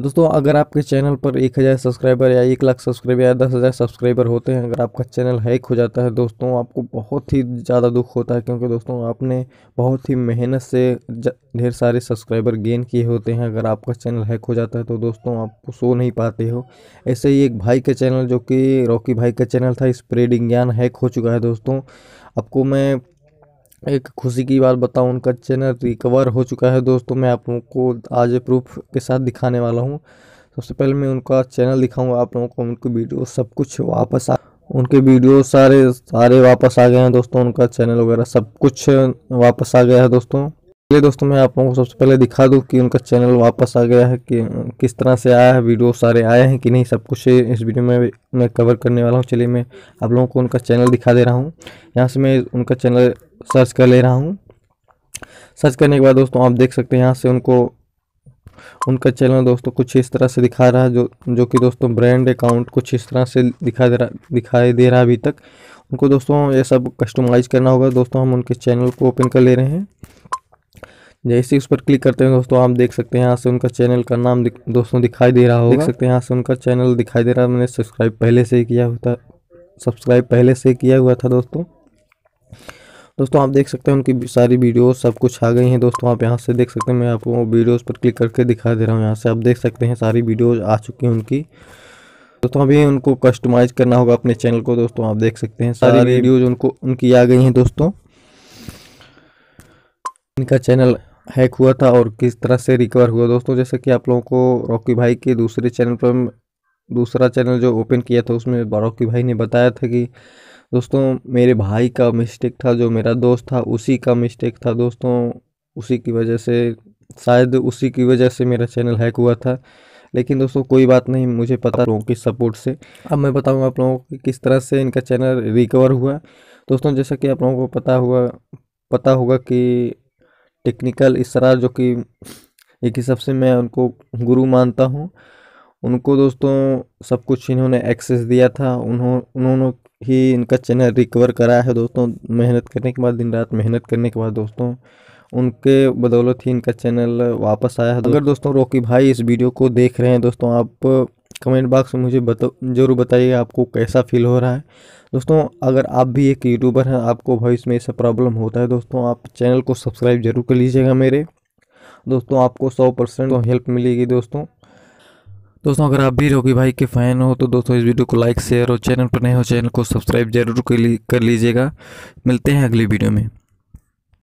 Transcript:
दोस्तों अगर आपके चैनल पर एक हज़ार सब्सक्राइबर या एक लाख सब्सक्राइबर या दस हज़ार सब्सक्राइबर होते हैं अगर आपका चैनल हैक हो जाता है दोस्तों आपको बहुत ही ज़्यादा दुख होता है क्योंकि दोस्तों आपने बहुत ही मेहनत से ढेर सारे सब्सक्राइबर गेन किए होते हैं अगर आपका चैनल हैक हो जाता है तो दोस्तों आप सो नहीं पाते हो ऐसे ही एक भाई का चैनल जो कि रॉकी भाई का चैनल था स्प्रेडिंग ज्ञान हैक हो चुका है दोस्तों आपको मैं एक खुशी की बात बताऊं उनका चैनल रिकवर हो चुका है दोस्तों मैं आप लोगों को आज प्रूफ के साथ दिखाने वाला हूं सबसे पहले मैं उनका चैनल दिखाऊंगा आप लोगों को उनकी वीडियो सब कुछ वापस आ उनके वीडियो सारे सारे वापस आ गए हैं दोस्तों उनका चैनल वगैरह सब कुछ वापस आ गया है दोस्तों ये दोस्तों मैं आप लोगों को सबसे पहले दिखा दूँ कि उनका चैनल वापस आ गया है कि किस तरह से आया है वीडियो सारे आए हैं कि नहीं सब कुछ इस वीडियो में मैं कवर करने वाला हूं चलिए मैं आप लोगों को उनका चैनल दिखा दे रहा हूं यहां से मैं उनका चैनल सर्च कर ले रहा हूँ सर्च करने के बाद दोस्तों आप देख सकते हैं यहाँ से उनको उनका चैनल दोस्तों कुछ इस तरह से दिखा रहा है जो जो कि दोस्तों ब्रांड अकाउंट कुछ इस तरह से दिखा दे रहा दिखाई दे रहा अभी तक उनको दोस्तों ये सब कस्टमाइज़ करना होगा दोस्तों हम उनके चैनल को ओपन कर ले रहे हैं जैसे उस पर क्लिक करते हैं दोस्तों आप देख सकते हैं यहाँ से उनका चैनल का नाम दि, दोस्तों दिखाई दे रहा होगा देख सकते हैं यहाँ से उनका चैनल दिखाई दे रहा है मैंने सब्सक्राइब पहले से ही किया हुआ था सब्सक्राइब पहले से किया हुआ था दोस्तों दोस्तों आप देख सकते हैं उनकी सारी वीडियोस सब कुछ आ गई हैं दोस्तों आप यहाँ से देख सकते हैं मैं आपको वीडियोस पर क्लिक करके दिखा दे रहा हूँ यहाँ से आप देख सकते हैं सारी वीडियोस आ चुकी हैं उनकी दोस्तों अभी उनको कस्टमाइज करना होगा अपने चैनल को दोस्तों आप देख सकते हैं सारी वीडियोज उनको उनकी आ गई हैं दोस्तों इनका चैनल हैक हुआ था और किस तरह से रिकवर हुआ दोस्तों जैसे कि आप लोगों को रॉकी भाई के दूसरे चैनल पर दूसरा चैनल जो ओपन किया था उसमें रॉकी भाई ने बताया था कि दोस्तों मेरे भाई का मिस्टेक था जो मेरा दोस्त था उसी का मिस्टेक था दोस्तों उसी की वजह से शायद उसी की वजह से मेरा चैनल हैक हुआ था लेकिन दोस्तों कोई बात नहीं मुझे पता लोगों की सपोर्ट से अब मैं बताऊंगा आप लोगों को किस तरह से इनका चैनल रिकवर हुआ दोस्तों जैसा कि आप लोगों को पता हुआ पता होगा कि टेक्निकल तरह जो कि एक हिसाब से मैं उनको गुरु मानता हूँ उनको दोस्तों सब कुछ इन्होंने एक्सेस दिया था उन्होंने ही इनका चैनल रिकवर करा है दोस्तों मेहनत करने के बाद दिन रात मेहनत करने के बाद दोस्तों उनके बदौलत ही इनका चैनल वापस आया है अगर दोस्तों रोकी भाई इस वीडियो को देख रहे हैं दोस्तों आप कमेंट बॉक्स में मुझे बता जरूर बताइए आपको कैसा फील हो रहा है दोस्तों अगर आप भी एक यूट्यूबर हैं आपको भाई में ऐसा प्रॉब्लम होता है दोस्तों आप चैनल को सब्सक्राइब जरूर कर लीजिएगा मेरे दोस्तों आपको सौ परसेंट हेल्प मिलेगी दोस्तों दोस्तों अगर आप भी रोगी भाई के फ़ैन हो तो दोस्तों इस वीडियो को लाइक शेयर और चैनल पर नए हो चैनल को सब्सक्राइब जरूर कर लीजिएगा मिलते हैं अगली वीडियो में